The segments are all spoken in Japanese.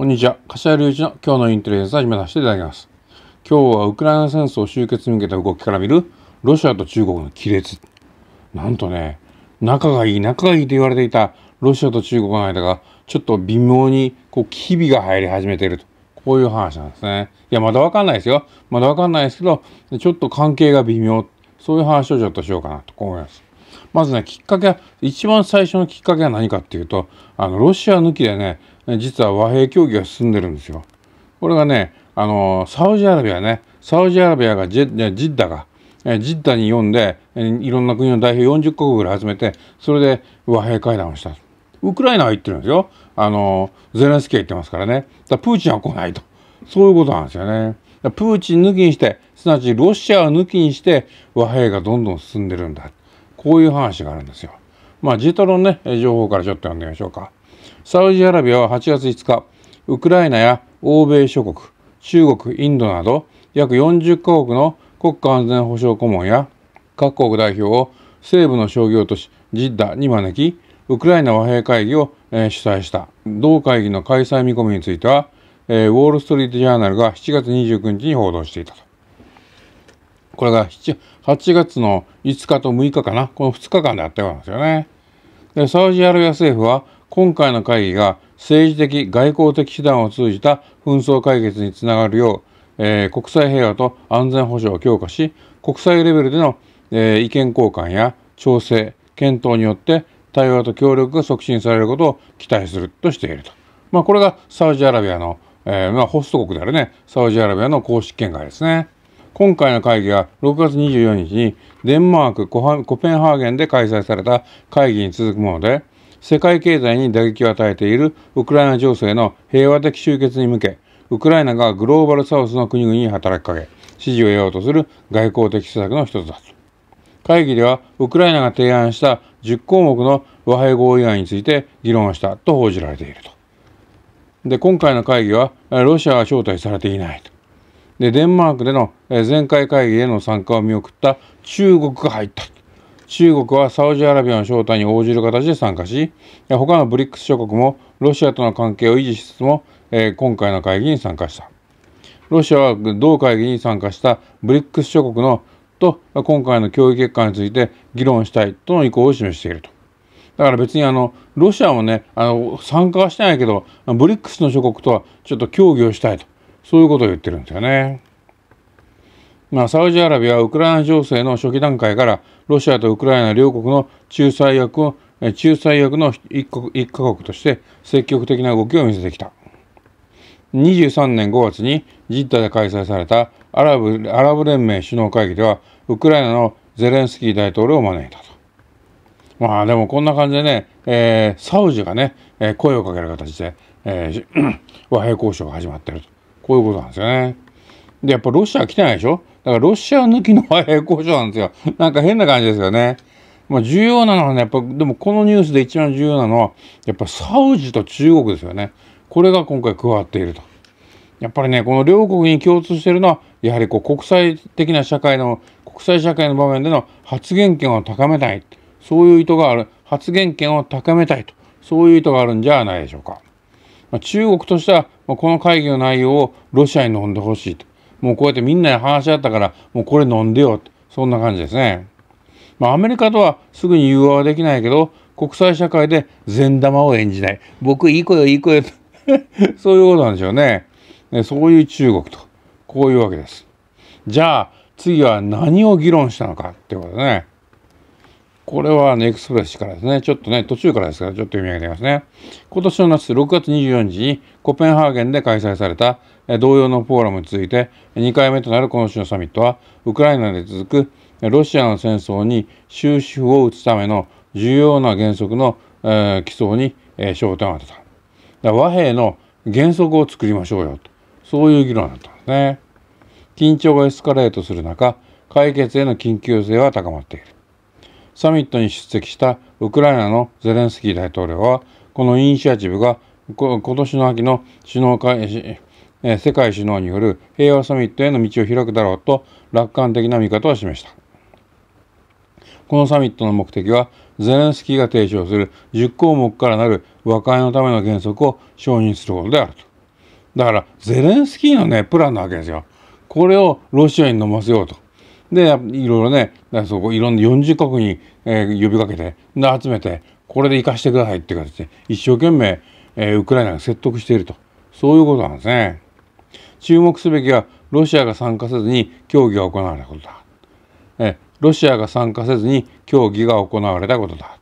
こんにちは。柏隆一の今日のインテリジェンスを始めさせていただきます。今日はウクライナ戦争終結に向けた動きから見るロシアと中国の亀裂。なんとね、仲がいい仲がいいと言われていたロシアと中国の間がちょっと微妙にこう、機微が入り始めていると。こういう話なんですね。いや、まだわかんないですよ。まだわかんないですけど、ちょっと関係が微妙。そういう話をちょっとしようかなと思います。まずね、きっかけは、一番最初のきっかけは何かっていうと、あの、ロシア抜きでね、実は和平協議が進んでるんですよ。これがねあのサウジアラビアねサウジアラビアがジッダがえジッダに呼んでいろんな国の代表40か国ぐらい集めてそれで和平会談をしたウクライナは言ってるんですよあのゼレンスキー言ってますからねだプーチンは来ないとそういうことなんですよねプーチン抜きにしてすなわちロシアを抜きにして和平がどんどん進んでるんだこういう話があるんですよまあ G トロンね情報からちょっと読んでみましょうか。サウジアラビアは8月5日ウクライナや欧米諸国中国インドなど約40カ国の国家安全保障顧問や各国代表を西部の商業都市ジッダに招きウクライナ和平会議を、えー、主催した同会議の開催見込みについては、えー、ウォール・ストリート・ジャーナルが7月29日に報道していたと。これが8月の5日と6日かなこの2日間であったようなんですよね。でサウジアラビア政府は今回の会議が政治的外交的手段を通じた紛争解決につながるよう、えー、国際平和と安全保障を強化し国際レベルでの、えー、意見交換や調整検討によって対話と協力が促進されることを期待するとしていると、まあ、これがサウジアラビアの、えー、まあ、ホスト国であるねサウジアラビアの公式見解ですね。今回の会議は6月24日にデンマークコペンハーゲンで開催された会議に続くもので世界経済に打撃を与えているウクライナ情勢の平和的終結に向けウクライナがグローバルサウスの国々に働きかけ支持を得ようとする外交的施策の一つだと会議ではウクライナが提案した10項目の和平合意案について議論をしたと報じられているとで今回の会議はロシアは招待されていないとでデンマークでの前回会議への参加を見送った中国が入った中国はサウジアラビアの招待に応じる形で参加し、他の brics 諸国もロシアとの関係を維持しつつも、え今回の会議に参加した。ロシアは同会議に参加した brics 諸国のと今回の協議結果について議論したいとの意向を示していると。だから別にあのロシアもねあの参加はしてないけどブリックスの諸国とはちょっと協議をしたいとそういうことを言ってるんですよね。まあ、サウジアラビアはウクライナ情勢の初期段階からロシアとウクライナ両国の仲裁役を仲裁役の一国一カ国として積極的な動きを見せてきた23年5月にジッダで開催されたアラブアラブ連盟首脳会議ではウクライナのゼレンスキー大統領を招いたとまあでもこんな感じでね、えー、サウジがね、えー、声をかける形で、えー、和平交渉が始まってるとこういうことなんですよねでやっぱロシア来てないでしょだからロシア抜きの栄光賞なんですよ。なんか変な感じですよね。まあ、重要なのはね、やっぱ、でもこのニュースで一番重要なのは、やっぱサウジと中国ですよね。これが今回加わっていると。やっぱりね、この両国に共通しているのは、やはりこう国際的な社会の、国際社会の場面での発言権を高めたい。そういう意図がある。発言権を高めたいと。そういう意図があるんじゃないでしょうか。まあ、中国としては、まこの会議の内容をロシアに飲んでほしいと。もうこうやってみんなで話し合ったからもうこれ飲んでよそんな感じですね。まあ、アメリカとはすぐに融和はできないけど国際社会で善玉を演じない僕いい子よいい子よ そういうことなんでしょうねそういう中国とこういうわけですじゃあ次は何を議論したのかっていうことねこれは、ね、エクスプレスからですねちょっとね途中からですからちょっと読み上げてみますね今年の夏6月24日にコペンハーゲンで開催された同様のフォーラムについて2回目となるこの種のサミットはウクライナで続くロシアの戦争に終止符を打つための重要な原則の、えー、基礎に、えー、焦点を当てた和平の原則を作りましょうよとそういう議論だったんですね緊張がエスカレートする中解決への緊急性は高まっているサミットに出席したウクライナのゼレンスキー大統領はこのイニシアチブが今年の秋の首脳会え世界首脳による平和サミットへの道を開くだろうと楽観的な見方を示した。このサミットの目的はゼレンスキーが提唱する10項目からなる和解のための原則を承認することであると。だからゼレンスキーのねプランなわけですよ。これをロシアに飲ませようと。でいろいろねそこいろんな40か国に、えー、呼びかけてで集めてこれで生かしてくださいって形で一生懸命、えー、ウクライナが説得しているとそういうことなんですね。注目すべきはロシアが参加せずに協議が行われたことだ。えロシアが参加せずに協議が行われたことだ。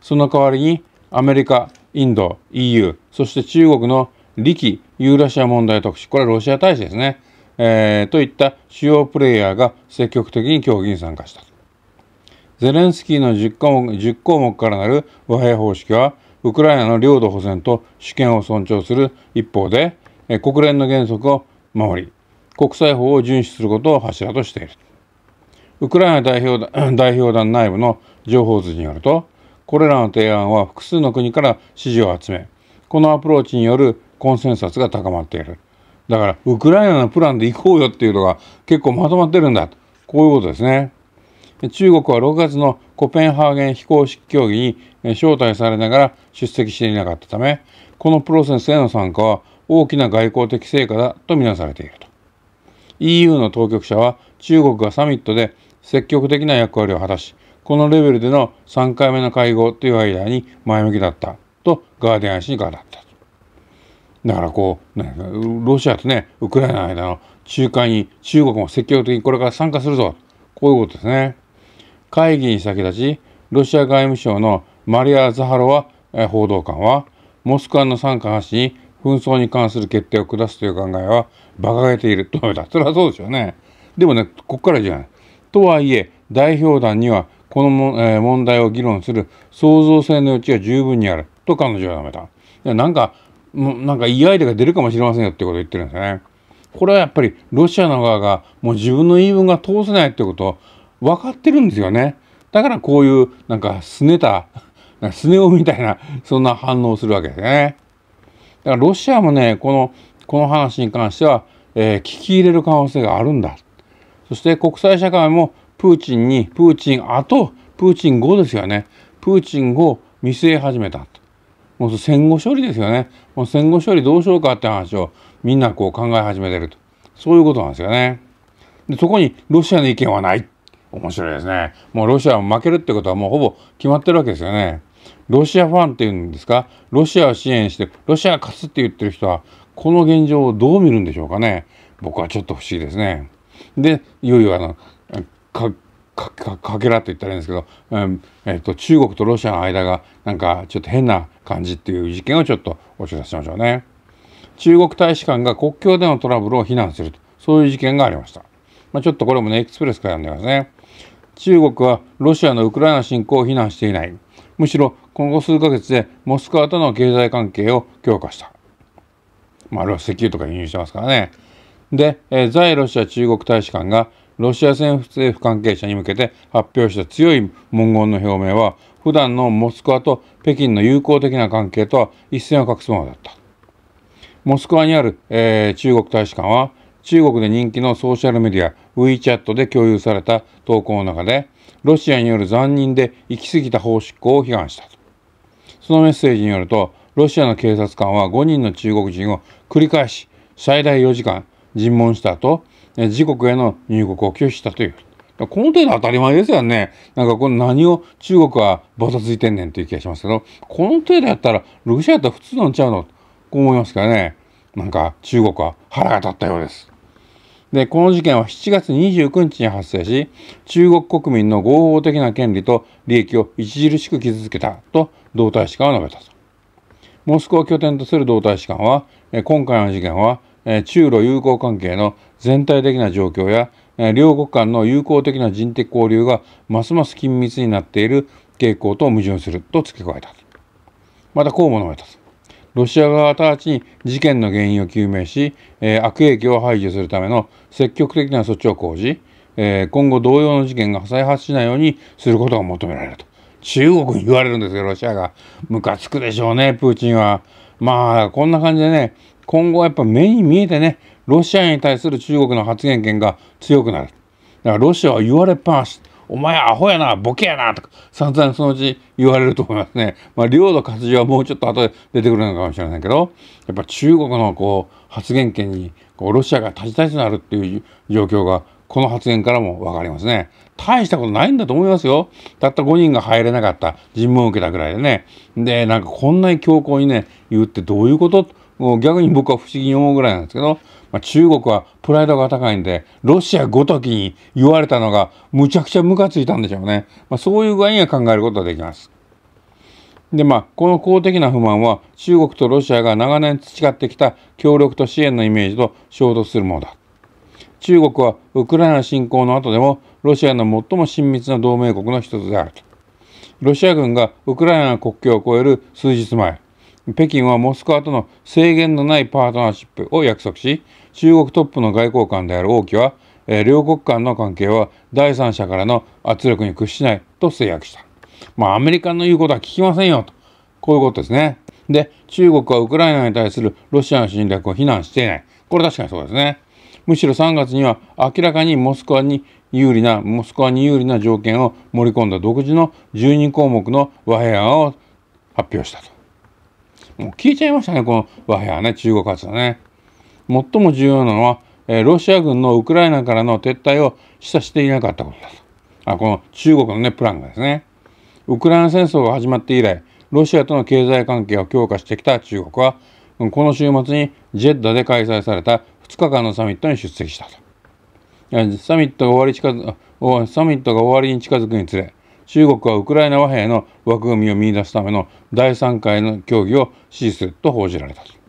その代わりにアメリカ、インド、EU、そして中国の利器ユーラシア問題特使、これはロシア大使ですね、えー、といった主要プレイヤーが積極的に協議に参加した。ゼレンスキーの10項目 ,10 項目からなる和平方式は、ウクライナの領土保全と主権を尊重する一方で、国連の原則を守り国際法を遵守することを柱としているウクライナ代表 代表団内部の情報図によるとこれらの提案は複数の国から支持を集めこのアプローチによるコンセンサスが高まっているだからウクライナのプランで行こうよっていうのが結構まとまってるんだとこういうことですね。中国は6月のコペンハーゲン非公式協議に招待されながら出席していなかったためこのプロセスへの参加は大きな外交的成果だとみなされていると EU の当局者は中国がサミットで積極的な役割を果たしこのレベルでの3回目の会合という間に前向きだったとガーディアン紙に語っただからこう、ロシアとねウクライナの間の仲介に中国も積極的にこれから参加するぞこういうことですね会議に先立ちロシア外務省のマリア・ザハロワ報道官はモスクワの参加発に紛争に関する決定を下すという考えは馬鹿げていると述べた。それはそうですよね。でもね、ここからじゃない。とはいえ、代表団にはこのも、えー、問題を議論する創造性の余地は十分にあると彼女は述べた。いやなんか、なんかいいアイデアが出るかもしれませんよってことを言ってるんですね。これはやっぱりロシアの側がもう自分の言い分が通せないってことを分かってるんですよね。だからこういうなんか拗ねた、す ねをみたいなそんな反応をするわけですね。だからロシアもねこのこの話に関しては、えー、聞き入れる可能性があるんだそして国際社会もプーチンにプーチン後プーチン後ですよねプーチン後見据え始めたもう戦後処理ですよねもう戦後処理どうしようかって話をみんなこう考え始めてるとそういうことなんですよね。でそこにロシアの意見はない面白いですねもうロシアは負けるってことはもうほぼ決まってるわけですよね。ロシアファンっていうんですかロシアを支援してロシアが勝つって言ってる人はこの現状をどう見るんでしょうかね僕はちょっと不思議ですね。でいよいよあのかかかけらって言ったらいいんですけど、うんえっと、と中国とロシアの間がなんかちょっと変な感じっていう事件をちょっとお知らせしましょうね。中国大使館が国境でのトラブルを非難するとそういう事件がありました。まあ、ちょっとこれもねエクスプレスから読んでますね。中国はロシアのウクライナ侵攻を非難していない。むしろ今後数ヶ月でモスクワとの経済関係を強化した。まあ、は石油とか輸入してますからね。で、えー、在ロシア中国大使館がロシア政府関係者に向けて発表した強い文言の表明は普段のモスクワと北京の友好的な関係とは一線を画すものだった。モスクワにある、えー、中国大使館は中国で人気のソーシャルメディア WeChat で共有された投稿の中でロシアによる残忍で行き過ぎた法執行を批判したとそのメッセージによるとロシアの警察官は5人の中国人を繰り返し最大4時間尋問した後自国への入国を拒否したというこの程度当たり前ですよね。なんかこの何を中国はバタついてんねんという気がしますけど、この程度やったら、ロシアやったら普通なんちゃうのと思いますからね。なんか中国は腹が立ったようです。で、この事件は7月29日に発生し、中国国民の合法的な権利と利益を著しく傷つけたと同大使館は述べたと。モスクワを拠点とする同大使館は、今回の事件は、中ロ友好関係の全体的な状況や、両国間の友好的な人的交流がますます緊密になっている傾向と矛盾すると付け加えた。またこうも述べたと。ロシア側は直ちに事件の原因を究明し、えー、悪影響を排除するための積極的な措置を講じ、えー、今後同様の事件が再発しないようにすることが求められると。中国に言われるんですよ、ロシアが。ムカつくでしょうね、プーチンは。まあ、こんな感じでね、今後やっぱ目に見えてね、ロシアに対する中国の発言権が強くなる。だからロシアは言われっぱなし。お前アホやな、ボケやな、とか、散々そのうち言われると思いますね。まあ、領土活字はもうちょっと後で出てくるのかもしれませんけど、やっぱ中国のこう、発言権に、こう、ロシアが立ちたいとなるっていう状況が、この発言からも分かりますね。大したことないんだと思いますよ。たった5人が入れなかった、尋問を受けたぐらいでね。で、なんかこんなに強硬にね、言うってどういうこともう逆に僕は不思議に思うぐらいなんですけど、まあ、中国はプライドが高いんでロシアごときに言われたのがむちゃくちゃムカついたんでしょうね、まあ、そういう具合には考えることができます。でまあこの公的な不満は中国とロシアが長年培ってきた協力と支援のイメージと衝突するものだ。中国はウクライナ侵攻の後でもロシアの最も親密な同盟国の一つであると。ロシア軍がウクライナの国境を越える数日前、北京はモスクワとの制限のないパートナーシップを約束し、中国トップの外交官である王毅は、えー、両国間の関係は第三者からの圧力に屈しないと制約した。まあ、アメリカの言うことは聞きませんよと。こういうことですね。で、中国はウクライナに対するロシアの侵略を非難していない。これ確かにそうですね。むしろ3月には明らかにモスクワに有利な、モスクワに有利な条件を盛り込んだ独自の12項目の和平案を発表したと。もう聞いちゃいましたね、この和平案ね、中国発だね。最も重要なのは、えロシア軍のウクライナからの撤退を示唆していなかったことだと。あこの中国の、ね、プランがですね。ウクライナ戦争が始まって以来、ロシアとの経済関係を強化してきた中国は、この週末にジェッダで開催された2日間のサミットに出席したと。サミットが終わり近づサミットが終わりに近づくにつれ、中国はウクライナ和平の枠組みを見出すための第3回の協議を支持すると報じられたと。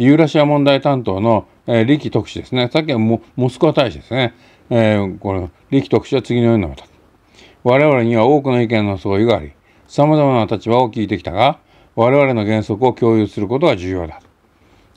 ユーラシア問題担当の、えー、力特使ですね。さっきはモスクワ大使ですね。えー、この力特使は次のようなべた。我々には多くの意見の相違があり、様々な立場を聞いてきたが、我々の原則を共有することが重要だ。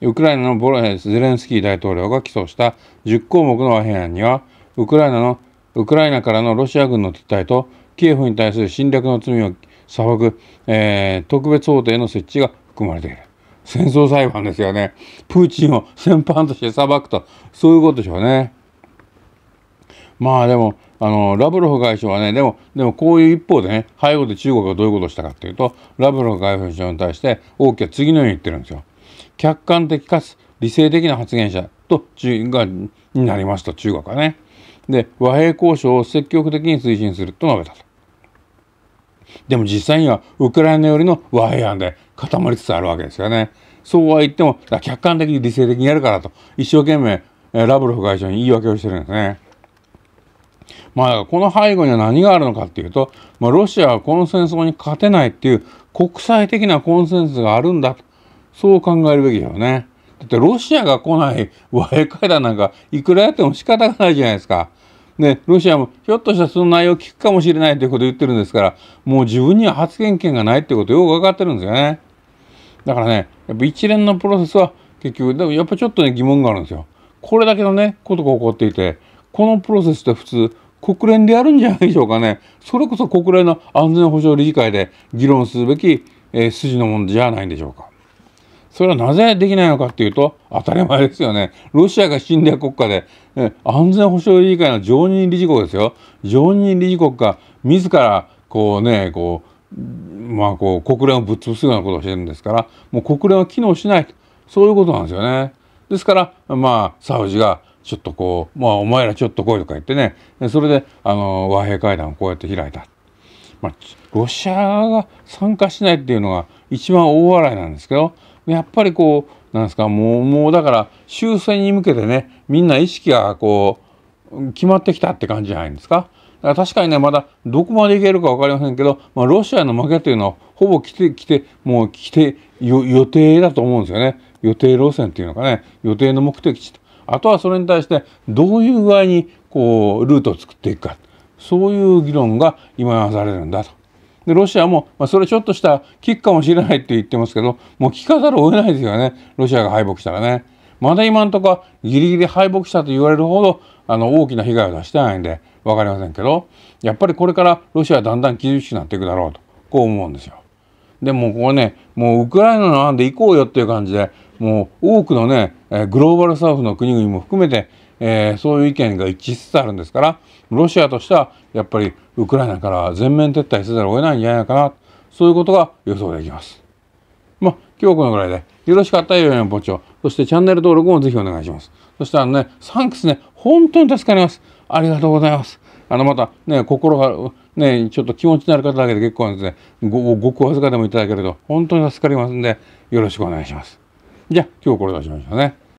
ウクライナのボロゼレンスキー大統領が起訴した10項目の和平案には、ウクライナのウクライナからのロシア軍の撤退とキエフに対する侵略の罪を裁く、えー、特別法廷の設置が含まれている。戦争裁判ですよね。プーチンを戦犯として裁くと、そういうことでしょうね。まあでも、あの、ラブロフ外相はね、でも、でもこういう一方でね、背後で中国がどういうことをしたかっていうと、ラブロフ外相に対して、王毅は次のように言ってるんですよ。客観的かつ理性的な発言者と中がになりますと中国はね。で和平交渉を積極的に推進すると述べたと。でも実際にはウクライナ寄りの和平案で固まりつつあるわけですよね。そうは言っても客観的に理性的にやるからと一生懸命ラブロフ外相に言い訳をしてるんですね。まあ、この背後には何があるのかっていうと、まあ、ロシアはこの戦争に勝てないっていう国際的なコンセンサスがあるんだとそう考えるべきだよね。だってロシアが来ない和平会談なんかいくらやっても仕方がないじゃないですか。ね、ロシアもひょっとしたらその内容を聞くかもしれないということを言ってるんですから、もう自分には発言権がないということをよく分かってるんですよね。だからね、やっぱ一連のプロセスは結局、でもやっぱちょっとね、疑問があるんですよ。これだけのね、ことが起こっていて、このプロセスって普通、国連でやるんじゃないでしょうかね。それこそ国連の安全保障理事会で議論すべき、えー、筋のものじゃないんでしょうか。それはなぜできないのかっていうと、当たり前ですよね。ロシアが侵略国家で、ね、安全保障理事会の常任理事国ですよ。常任理事国が自ら、こうね、こう、まあこう、国連をぶっ潰すようなことをしてるんですから、もう国連は機能しないと。そういうことなんですよね。ですから、まあ、サウジが、ちょっとこう、まあ、お前らちょっと来いとか言ってね、それで、あの、和平会談をこうやって開いた。まあ、ロシアが参加しないっていうのが一番大笑いなんですけど、やっぱりこうなんですかもうもうだから終戦に向けてねみんな意識がこう決まってきたって感じじゃないですか。だから確かにねまだどこまでいけるか分かりませんけど、まあ、ロシアの負けというのはほぼ来て来てもう来て予定だと思うんですよね予定路線っていうのかね予定の目的地あとはそれに対してどういう具合にこうルートを作っていくかそういう議論が今なされるんだとでロシアも、まあ、それちょっとした危機かもしれないって言ってますけどもう聞かざるを得ないですよねロシアが敗北したらね。まだ今んとこギリギリ敗北したと言われるほどあの大きな被害を出してないんで分かりませんけどやっぱりこれからロシアはだんだん厳しくなっていくだろうとこう思うんですよ。でもここねもうウクライナの案で行こうよっていう感じでもう多くのねグローバルサウスの国々も含めてえー、そういう意見が一致しつつあるんですからロシアとしてはやっぱりウクライナから全面撤退せざるを得ないんじゃないかなそういうことが予想できます。まあ、今日はこのぐらいでよろしかったらよいのポチョそしてチャンネル登録もぜひお願いします。そしたらねサンクスね本当に助かります。ありがとうございます。あのまたね心がねちょっと気持ちのある方だけで結構なんですねごごくわずかでもいただけると本当に助かりますんでよろしくお願いします。じゃあ今日これでおしましょうね。